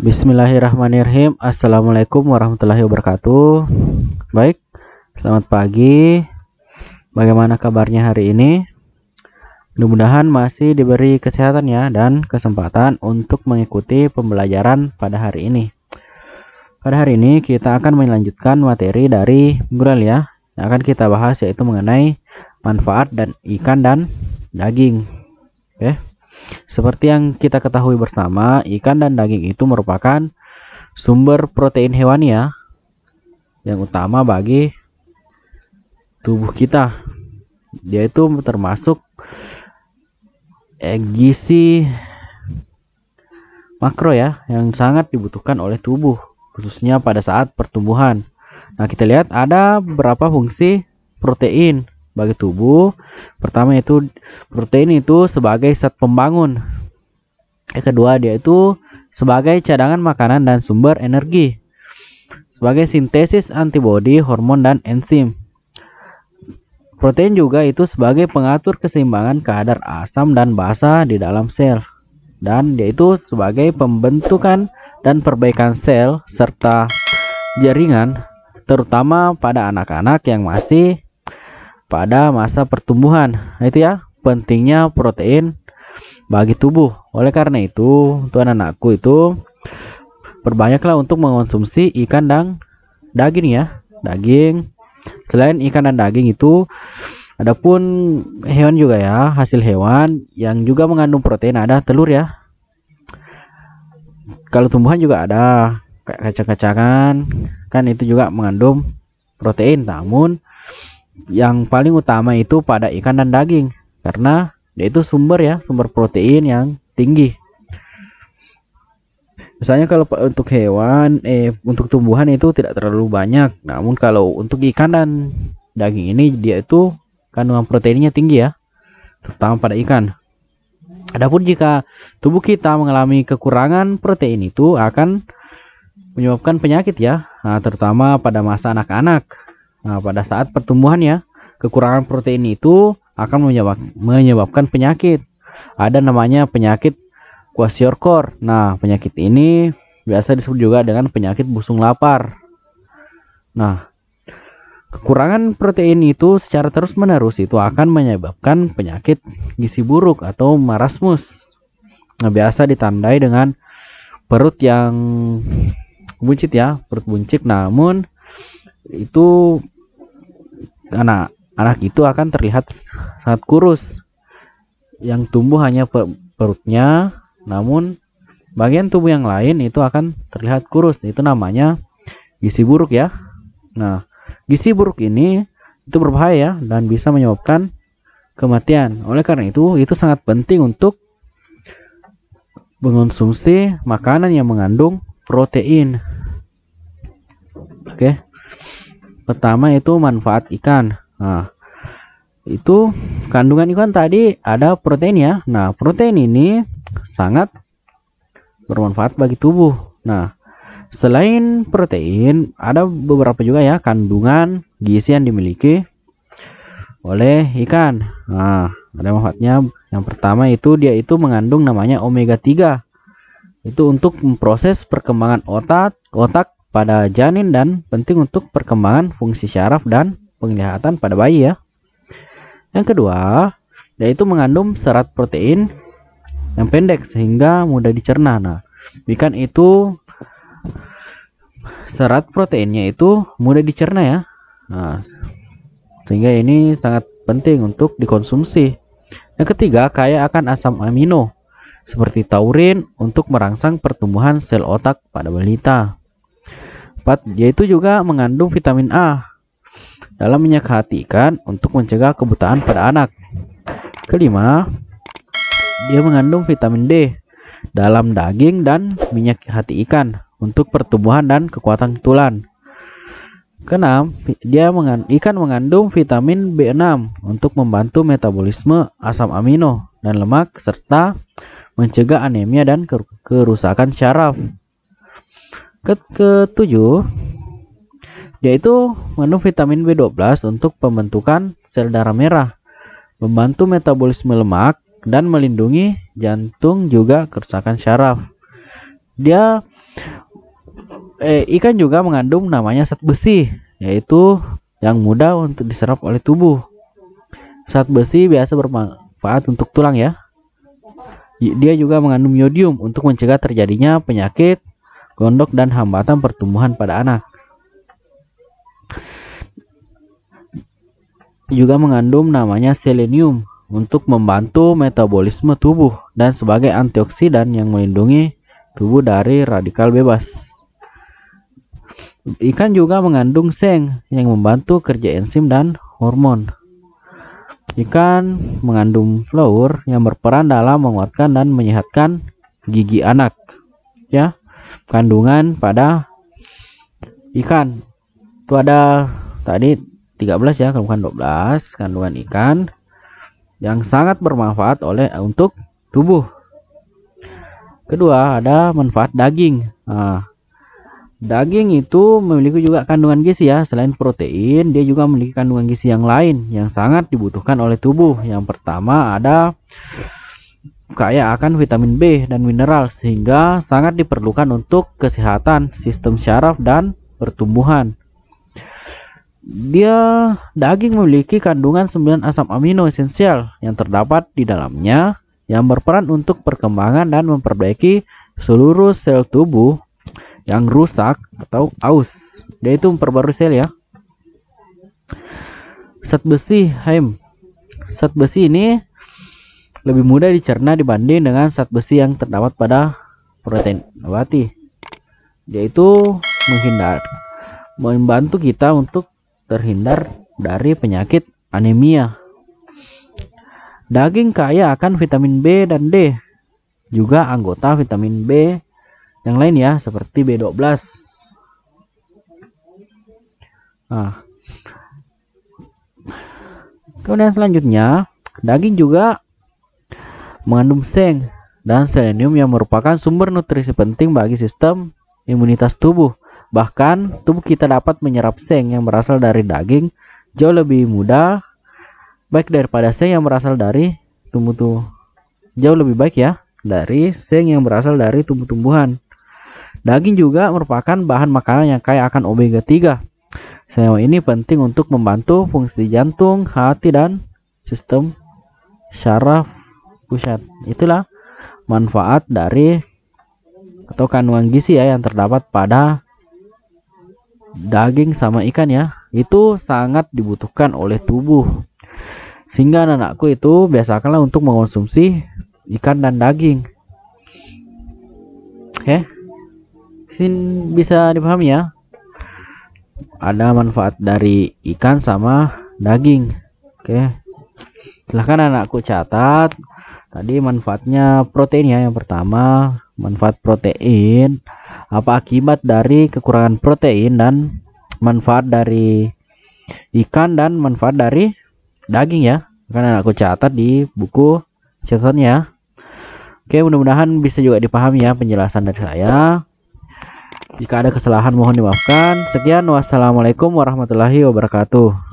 Bismillahirrahmanirrahim Assalamualaikum warahmatullahi wabarakatuh Baik, selamat pagi Bagaimana kabarnya hari ini? Mudah-mudahan masih diberi kesehatan ya dan kesempatan untuk mengikuti pembelajaran pada hari ini Pada hari ini kita akan melanjutkan materi dari mural ya Yang akan kita bahas yaitu mengenai manfaat dan ikan dan daging Oke okay. Seperti yang kita ketahui bersama, ikan dan daging itu merupakan sumber protein hewani ya, yang utama bagi tubuh kita, Dia itu termasuk gizi makro ya, yang sangat dibutuhkan oleh tubuh, khususnya pada saat pertumbuhan. Nah, kita lihat ada berapa fungsi protein bagi tubuh. Pertama itu protein itu sebagai zat pembangun. Yang kedua dia itu sebagai cadangan makanan dan sumber energi. Sebagai sintesis antibodi, hormon dan enzim. Protein juga itu sebagai pengatur keseimbangan kadar asam dan basa di dalam sel dan dia itu sebagai pembentukan dan perbaikan sel serta jaringan terutama pada anak-anak yang masih pada masa pertumbuhan. Nah, itu ya pentingnya protein bagi tubuh. Oleh karena itu, tuan anakku itu perbanyaklah untuk mengonsumsi ikan dan daging ya, daging. Selain ikan dan daging itu adapun hewan juga ya, hasil hewan yang juga mengandung protein ada telur ya. Kalau tumbuhan juga ada kayak kacang-kacangan, kan itu juga mengandung protein. Namun yang paling utama itu pada ikan dan daging karena dia itu sumber ya sumber protein yang tinggi misalnya kalau untuk hewan eh untuk tumbuhan itu tidak terlalu banyak namun kalau untuk ikan dan daging ini dia itu kandungan proteinnya tinggi ya terutama pada ikan adapun jika tubuh kita mengalami kekurangan protein itu akan menyebabkan penyakit ya nah, terutama pada masa anak-anak Nah, pada saat pertumbuhan ya, kekurangan protein itu akan menyebabkan penyakit. Ada namanya penyakit kwashiorkor. Nah, penyakit ini biasa disebut juga dengan penyakit busung lapar. Nah, kekurangan protein itu secara terus-menerus itu akan menyebabkan penyakit gizi buruk atau marasmus. Nah, biasa ditandai dengan perut yang buncit ya, perut buncit namun itu anak anak itu akan terlihat sangat kurus yang tumbuh hanya perutnya namun bagian tubuh yang lain itu akan terlihat kurus itu namanya gizi buruk ya nah gizi buruk ini itu berbahaya dan bisa menyebabkan kematian oleh karena itu itu sangat penting untuk mengonsumsi makanan yang mengandung protein oke okay. Pertama itu manfaat ikan. Nah, itu kandungan ikan tadi ada protein ya. Nah, protein ini sangat bermanfaat bagi tubuh. Nah, selain protein, ada beberapa juga ya kandungan gizi yang dimiliki oleh ikan. Nah, ada manfaatnya. Yang pertama itu dia itu mengandung namanya omega 3. Itu untuk memproses perkembangan otak, otak pada janin dan penting untuk perkembangan fungsi syaraf dan penglihatan pada bayi ya. Yang kedua, yaitu mengandung serat protein yang pendek sehingga mudah dicerna. Nah, ikan itu serat proteinnya itu mudah dicerna ya. Nah, sehingga ini sangat penting untuk dikonsumsi. Yang ketiga, kaya akan asam amino seperti taurin untuk merangsang pertumbuhan sel otak pada balita. 4 yaitu juga mengandung vitamin A dalam minyak hati ikan untuk mencegah kebutaan pada anak. Kelima, dia mengandung vitamin D dalam daging dan minyak hati ikan untuk pertumbuhan dan kekuatan tulang. Keenam, dia mengan ikan mengandung vitamin B6 untuk membantu metabolisme asam amino dan lemak serta mencegah anemia dan kerusakan syaraf. Ke ketujuh, yaitu mengandung vitamin B12 untuk pembentukan sel darah merah, membantu metabolisme lemak dan melindungi jantung juga kerusakan syaraf. Dia eh, ikan juga mengandung namanya zat besi, yaitu yang mudah untuk diserap oleh tubuh. Zat besi biasa bermanfaat untuk tulang ya. Dia juga mengandung yodium untuk mencegah terjadinya penyakit gondok, dan hambatan pertumbuhan pada anak. Juga mengandung namanya selenium untuk membantu metabolisme tubuh dan sebagai antioksidan yang melindungi tubuh dari radikal bebas. Ikan juga mengandung seng yang membantu kerja enzim dan hormon. Ikan mengandung fluor yang berperan dalam menguatkan dan menyehatkan gigi anak. Ya kandungan pada ikan itu ada tadi 13 ya bukan 12 kandungan ikan yang sangat bermanfaat oleh eh, untuk tubuh kedua ada manfaat daging nah, daging itu memiliki juga kandungan gizi ya selain protein dia juga memiliki kandungan gizi yang lain yang sangat dibutuhkan oleh tubuh yang pertama ada kaya akan vitamin B dan mineral sehingga sangat diperlukan untuk kesehatan, sistem syaraf dan pertumbuhan. Dia daging memiliki kandungan 9 asam amino esensial yang terdapat di dalamnya yang berperan untuk perkembangan dan memperbaiki seluruh sel tubuh yang rusak atau aus. Dia itu memperbarui sel ya. Zat besi hem. Zat besi ini lebih mudah dicerna dibanding dengan zat besi yang terdapat pada protein nabati yaitu menghindar membantu kita untuk terhindar dari penyakit anemia daging kaya akan vitamin B dan D juga anggota vitamin B yang lain ya seperti B12 nah kemudian selanjutnya daging juga mengandung seng dan selenium yang merupakan sumber nutrisi penting bagi sistem imunitas tubuh. Bahkan, tubuh kita dapat menyerap seng yang berasal dari daging jauh lebih mudah baik daripada seng yang berasal dari tumbuh-tumbuh. Jauh lebih baik ya dari seng yang berasal dari tumbuh-tumbuhan. Daging juga merupakan bahan makanan yang kaya akan omega 3. Senyawa ini penting untuk membantu fungsi jantung, hati, dan sistem syaraf pusat. Itulah manfaat dari atau kandungan gizi ya yang terdapat pada daging sama ikan ya. Itu sangat dibutuhkan oleh tubuh. Sehingga anakku itu biasakanlah untuk mengonsumsi ikan dan daging. Oke. Ya. Sin bisa dipahami ya. Ada manfaat dari ikan sama daging. Oke. Okay. Silahkan anakku catat Tadi manfaatnya protein ya yang pertama, manfaat protein apa akibat dari kekurangan protein dan manfaat dari ikan dan manfaat dari daging ya. Karena aku catat di buku catatannya. Oke, mudah-mudahan bisa juga dipahami ya penjelasan dari saya. Jika ada kesalahan mohon dimaafkan. Sekian wassalamualaikum warahmatullahi wabarakatuh.